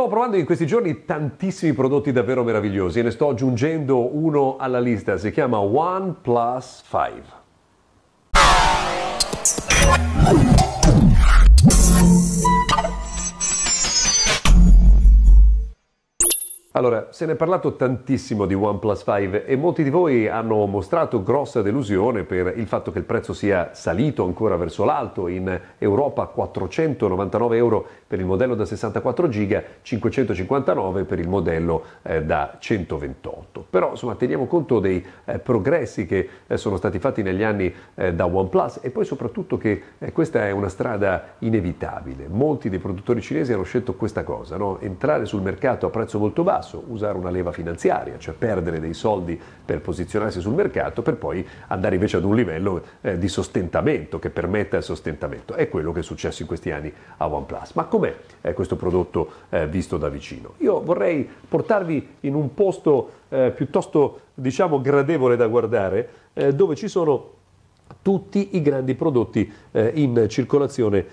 Sto provando in questi giorni tantissimi prodotti davvero meravigliosi e ne sto aggiungendo uno alla lista, si chiama OnePlus 5. Allora, se ne è parlato tantissimo di OnePlus 5 e molti di voi hanno mostrato grossa delusione per il fatto che il prezzo sia salito ancora verso l'alto, in Europa 499 euro per il modello da 64 giga, 559 per il modello eh, da 128. Però insomma teniamo conto dei eh, progressi che eh, sono stati fatti negli anni eh, da OnePlus e poi soprattutto che eh, questa è una strada inevitabile. Molti dei produttori cinesi hanno scelto questa cosa, no? entrare sul mercato a prezzo molto basso basso, usare una leva finanziaria, cioè perdere dei soldi per posizionarsi sul mercato per poi andare invece ad un livello eh, di sostentamento che permetta il sostentamento. È quello che è successo in questi anni a OnePlus. Ma com'è eh, questo prodotto eh, visto da vicino? Io vorrei portarvi in un posto eh, piuttosto diciamo gradevole da guardare eh, dove ci sono tutti i grandi prodotti eh, in circolazione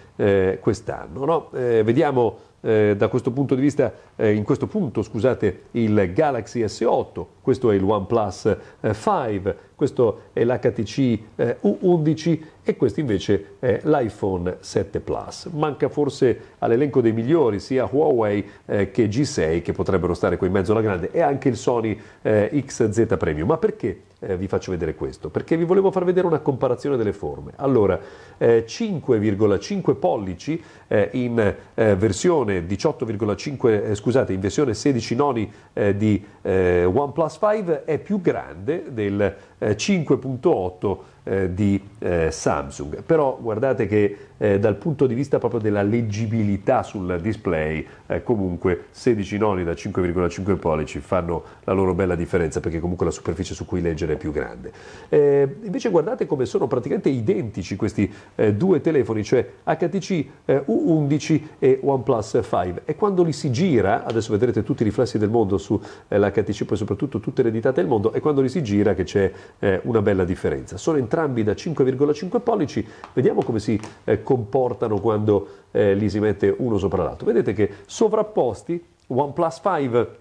quest'anno. No? vediamo eh, da questo punto di vista, eh, in questo punto scusate, il Galaxy S8, questo è il OnePlus 5, eh, questo è l'HTC eh, U11 e questo invece è l'iPhone 7 Plus. Manca forse all'elenco dei migliori sia Huawei eh, che G6 che potrebbero stare qui in mezzo alla grande e anche il Sony XZ Premium. Ma perché? eh, vi faccio vedere questo, perché vi volevo far vedere una comparazione delle forme. Allora, eh, 5,5 pollici eh, in eh, versione 18,5, eh, scusate, in versione 16 noni eh, di OnePlus 5 è più grande del 5.8 eh, eh, di eh, Samsung. Però guardate che eh, dal punto di vista proprio della leggibilità sul display, eh, comunque 16 noni da 5,5 pollici fanno la loro bella differenza perché comunque la superficie su cui leggere è più grande. Eh, invece guardate come sono praticamente identici questi due telefoni, cioè HTC U11 e OnePlus 5 e quando li si gira, adesso vedrete tutti i riflessi del mondo sull'HTC, poi soprattutto tutte le ditate del mondo e quando li si gira che c'è eh, una bella differenza. Sono entrambi da 5,5 pollici, vediamo come si eh, comportano quando eh, li si mette uno sopra l'altro. Vedete che sovrapposti OnePlus 5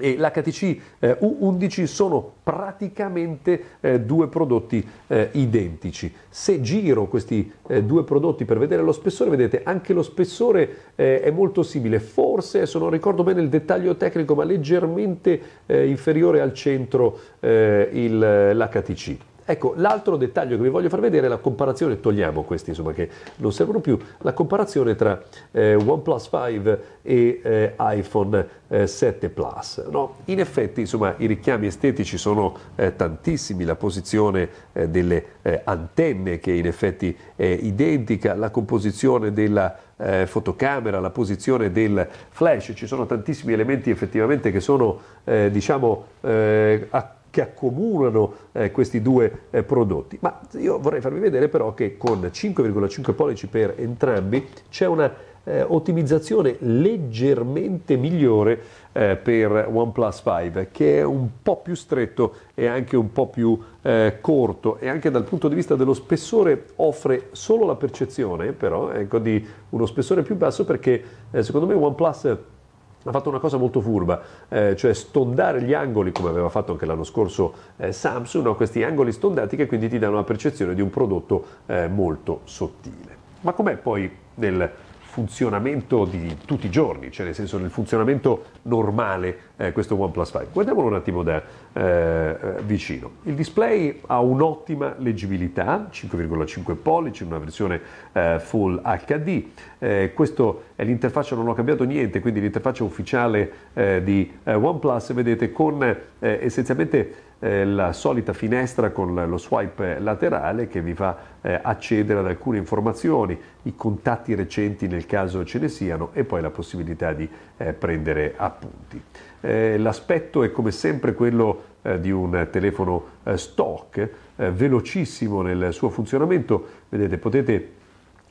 e l'HTC eh, U11 sono praticamente eh, due prodotti eh, identici. Se giro questi due prodotti per vedere lo spessore, vedete anche lo spessore è molto simile, forse, se non ricordo bene il dettaglio tecnico, ma leggermente inferiore al centro l'HTC. Ecco, l'altro dettaglio che vi voglio far vedere è la comparazione, togliamo questi insomma che non servono più, la comparazione tra eh, OnePlus 5 e eh, iPhone eh, 7 Plus. No? In effetti insomma i richiami estetici sono eh, tantissimi, la posizione eh, delle eh, antenne che in effetti è identica, la composizione della eh, fotocamera, la posizione del flash, ci sono tantissimi elementi effettivamente che sono eh, diciamo eh, che accomunano eh, questi due eh, prodotti. Ma io vorrei farvi vedere però che con 5,5 pollici per entrambi c'è una eh, ottimizzazione leggermente migliore eh, per OnePlus 5 che è un po' più stretto e anche un po' più eh, corto e anche dal punto di vista dello spessore offre solo la percezione però ecco, di uno spessore più basso perché eh, secondo me OnePlus ha fatto una cosa molto furba, eh, cioè stondare gli angoli, come aveva fatto anche l'anno scorso eh, Samsung, no? questi angoli stondati che quindi ti danno la percezione di un prodotto eh, molto sottile. Ma com'è poi nel funzionamento di tutti i giorni, cioè nel senso nel funzionamento normale eh, questo OnePlus 5. Guardiamolo un attimo da eh, eh, vicino. Il display ha un'ottima leggibilità, 5,5 pollici, una versione eh, Full HD. Eh, questo è l'interfaccia, non ho cambiato niente, quindi l'interfaccia ufficiale eh, di OnePlus, vedete con essenzialmente eh, la solita finestra con lo swipe laterale che vi fa eh, accedere ad alcune informazioni, i contatti recenti nel caso ce ne siano e poi la possibilità di eh, prendere appunti. l'aspetto è come sempre quello di un telefono stock, velocissimo nel suo funzionamento, vedete potete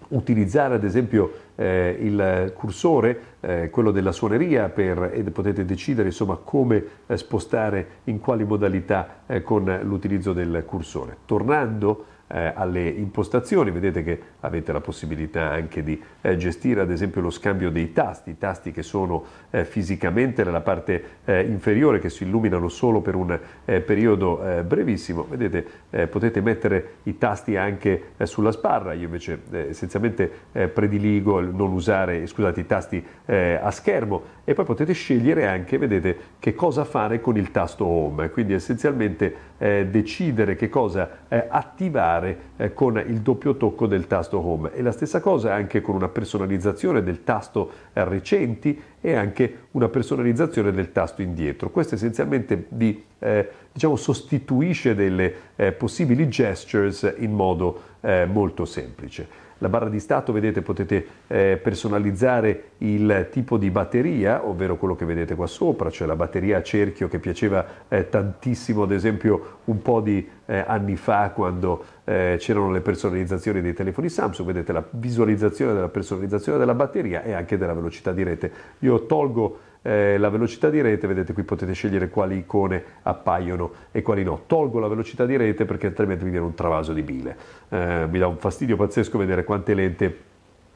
utilizzare ad esempio eh, il cursore, eh, quello della suoneria, per, e eh, potete decidere insomma, come eh, spostare in quali modalità eh, con l'utilizzo del cursore. Tornando eh, alle impostazioni, vedete che avete la possibilità anche di eh, gestire ad esempio lo scambio dei tasti, i tasti che sono eh, fisicamente nella parte eh, inferiore che si illuminano solo per un eh, periodo eh, brevissimo, vedete potete mettere i tasti anche sulla sbarra, io invece essenzialmente prediligo non usare scusate, i tasti a schermo e poi potete scegliere anche, vedete, che cosa fare con il tasto home, quindi essenzialmente eh, decidere che cosa eh, attivare eh, con il doppio tocco del tasto home e la stessa cosa anche con una personalizzazione del tasto eh, recenti e anche una personalizzazione del tasto indietro. Questo essenzialmente di, eh, diciamo, sostituisce delle eh, possibili gestures in modo molto semplice la barra di stato, vedete, potete eh, personalizzare il tipo di batteria, ovvero quello che vedete qua sopra, cioè la batteria a cerchio che piaceva eh, tantissimo, ad esempio, un po' di eh, anni fa quando eh, c'erano le personalizzazioni dei telefoni Samsung, vedete la visualizzazione della personalizzazione della batteria e anche della velocità di rete. Io tolgo eh, la velocità di rete, vedete qui potete scegliere quali icone appaiono e quali no. Tolgo la velocità di rete perché altrimenti mi viene un travaso di bile. Eh, mi dà un fastidio pazzesco vedere quante lente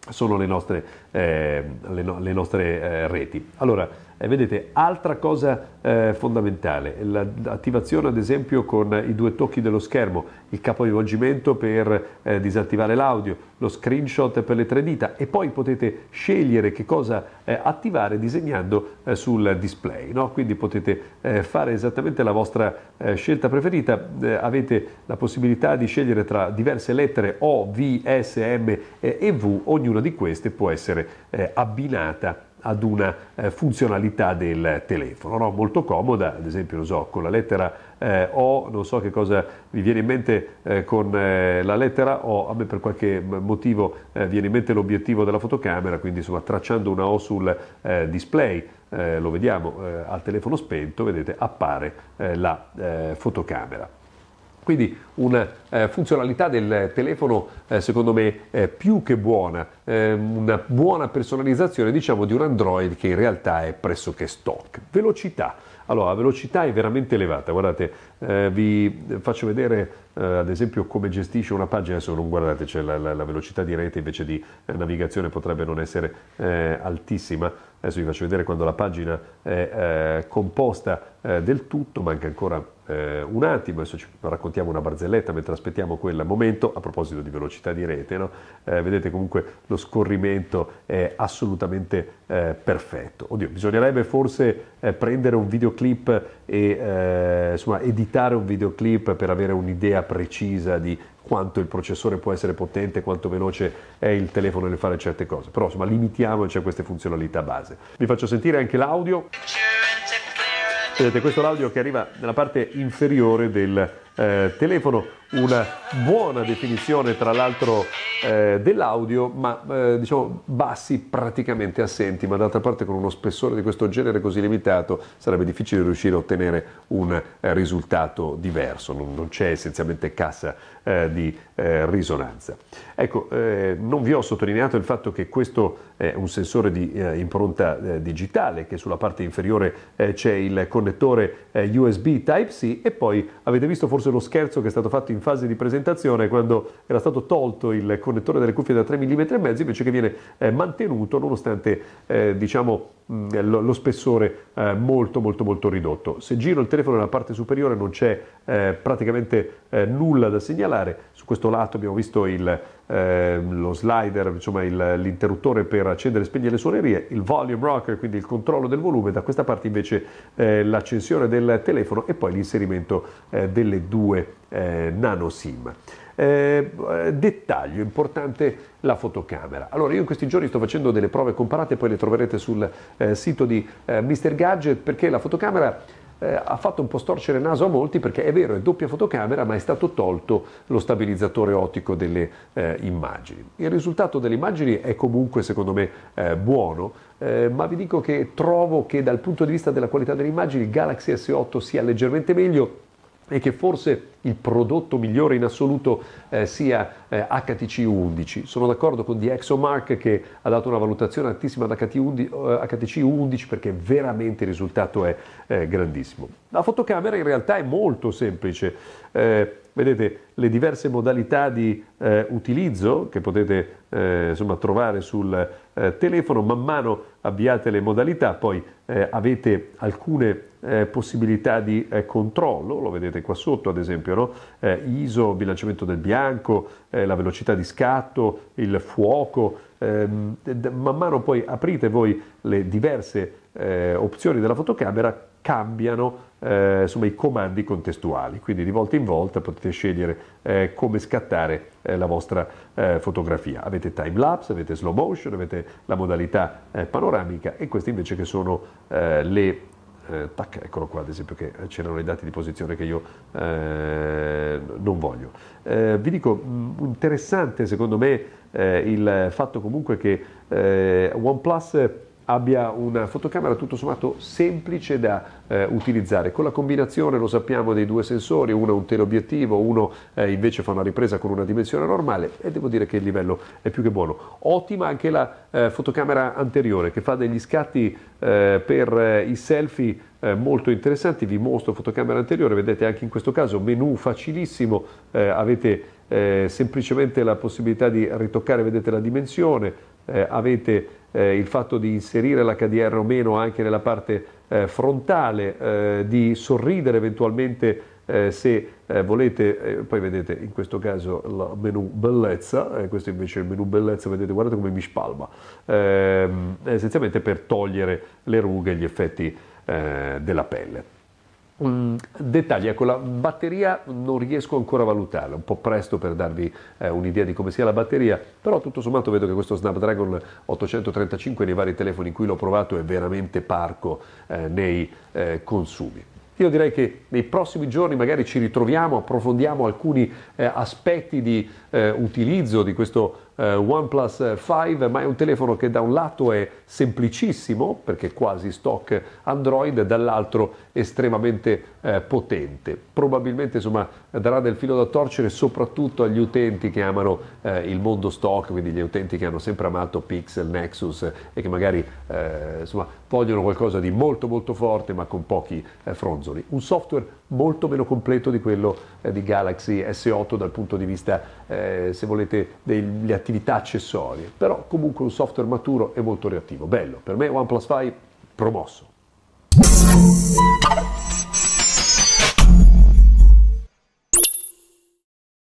sono le nostre, eh, le no, le nostre eh, reti. Allora, eh, vedete, altra cosa eh, fondamentale, l'attivazione ad esempio con i due tocchi dello schermo, il capo di capovolgimento per eh, disattivare l'audio, lo screenshot per le tre dita e poi potete scegliere che cosa eh, attivare disegnando eh, sul display. No? Quindi potete eh, fare esattamente la vostra scelta preferita, avete la possibilità di scegliere tra diverse lettere O, V, S, M e V, ognuna di queste può essere abbinata ad una eh, funzionalità del telefono, no? molto comoda, ad esempio so, con la lettera eh, O, non so che cosa vi viene in mente eh, con eh, la lettera O, a me per qualche motivo eh, viene in mente l'obiettivo della fotocamera, quindi insomma tracciando una O sul eh, display, lo vediamo al telefono spento, vedete appare la fotocamera. Quindi una eh, funzionalità del telefono eh, secondo me eh, più che buona, ehm, una buona personalizzazione diciamo di un Android che in realtà è pressoché stock. Velocità. Allora, la velocità è veramente elevata, guardate, eh, vi faccio vedere eh, ad esempio come gestisce una pagina, adesso non guardate, cioè la, la, la velocità di rete invece di eh, navigazione potrebbe non essere altissima, Adesso vi faccio vedere quando la pagina è eh, composta eh, del tutto, manca ancora eh, un attimo, adesso ci raccontiamo una barzelletta mentre aspettiamo quel momento, a proposito di velocità di rete, no? Eh, vedete comunque lo scorrimento è assolutamente eh, perfetto. Oddio, bisognerebbe forse eh, prendere un videoclip e insomma, editare un videoclip per avere un'idea precisa di quanto il processore può essere potente, quanto veloce è il telefono nel fare certe cose, però insomma limitiamoci a queste funzionalità base. Vi faccio sentire anche l'audio. Vedete, questo è l'audio che arriva nella parte inferiore del eh, telefono, una buona definizione tra l'altro eh, dell'audio, ma eh, diciamo bassi praticamente assenti, ma d'altra parte con uno spessore di questo genere così limitato sarebbe difficile riuscire a ottenere un eh, risultato diverso, non, non c'è essenzialmente cassa eh, di eh, risonanza. Ecco, non vi ho sottolineato il fatto che questo è un sensore di impronta digitale, che sulla parte inferiore c'è il connettore USB Type-C e poi avete visto forse adesso lo scherzo che è stato fatto in fase di presentazione quando era stato tolto il connettore delle cuffie da 3 mm e mezzo invece che viene eh, mantenuto nonostante eh, diciamo mh, lo, lo, spessore eh, molto molto molto ridotto. Se giro il telefono nella parte superiore non c'è eh, praticamente eh, nulla da segnalare, su questo lato abbiamo visto il eh, lo slider, insomma il, l'interruttore per accendere e spegnere le suonerie, il volume rocker, quindi il controllo del volume, da questa parte invece eh, l'accensione del telefono e poi l'inserimento eh, delle due eh, nano SIM. Eh, eh, dettaglio importante la fotocamera. Allora io in questi giorni sto facendo delle prove comparate, poi le troverete sul eh, sito di eh, Mr. Gadget perché la fotocamera eh, ha fatto un po' storcere il naso a molti perché è vero, è doppia fotocamera, ma è stato tolto lo stabilizzatore ottico delle eh, immagini. Il risultato delle immagini è comunque, secondo me, eh, buono, eh, ma vi dico che trovo che dal punto di vista della qualità delle immagini il Galaxy S8 sia leggermente meglio e che forse il prodotto migliore in assoluto eh, sia eh, HTC 11. Sono d'accordo con The che ha dato una valutazione altissima ad HTC eh, 11 perché veramente il risultato è eh, grandissimo. La fotocamera in realtà è molto semplice. Eh, vedete le diverse modalità di eh, utilizzo che potete insomma, trovare sul telefono man mano avviate le modalità, poi eh, avete alcune eh, possibilità di eh, controllo, lo vedete qua sotto ad esempio, no? Eh, ISO, bilanciamento del bianco, eh, la velocità di scatto, il fuoco, Ehm, man mano poi aprite voi le diverse eh, opzioni della fotocamera, cambiano eh, insomma, i comandi contestuali, quindi di volta in volta potete scegliere eh, come scattare eh, la vostra eh, fotografia. Avete time lapse, avete slow motion, avete la modalità eh, panoramica e queste invece che sono le eh, tac, eccolo qua ad esempio che c'erano i dati di posizione che io eh, non voglio. Eh, vi dico, mm, interessante secondo me eh, il fatto comunque che eh, OnePlus abbia una fotocamera tutto sommato semplice da eh, utilizzare. Con la combinazione, lo sappiamo, dei due sensori, uno è un teleobiettivo, uno eh, invece fa una ripresa con una dimensione normale e devo dire che il livello è più che buono. Ottima anche la eh, fotocamera anteriore che fa degli scatti eh, per eh, i selfie eh, molto interessanti. Vi mostro fotocamera anteriore, vedete anche in questo caso menu facilissimo, avete semplicemente la possibilità di ritoccare, vedete la dimensione, avete eh, il fatto di inserire l'HDR o meno anche nella parte eh, frontale, eh, di sorridere eventualmente eh, se eh, volete, poi vedete in questo caso il menu bellezza, questo invece è il menu bellezza, vedete guardate come mi spalma, ehm, essenzialmente per togliere le rughe e gli effetti della pelle. Mm, dettagli, ecco la batteria non riesco ancora a valutarla, un po' presto per darvi eh, un'idea di come sia la batteria, però tutto sommato vedo che questo Snapdragon 835 nei vari telefoni in cui l'ho provato è veramente parco eh, nei eh, consumi. Io direi che nei prossimi giorni magari ci ritroviamo, approfondiamo alcuni eh, aspetti di eh, utilizzo di questo eh, OnePlus 5, eh, ma è un telefono che da un lato è semplicissimo, perché quasi stock Android, dall'altro estremamente eh, potente. Probabilmente insomma, darà del filo da torcere soprattutto agli utenti che amano eh, il mondo stock, quindi gli utenti che hanno sempre amato Pixel, Nexus eh, e che magari eh, insomma, vogliono qualcosa di molto molto forte ma con pochi fronzoli. Un software molto meno completo di quello di Galaxy S8 dal punto di vista, se volete, degli attivi attività accessorie, però comunque un software maturo e molto reattivo. Bello, per me OnePlus 5 promosso.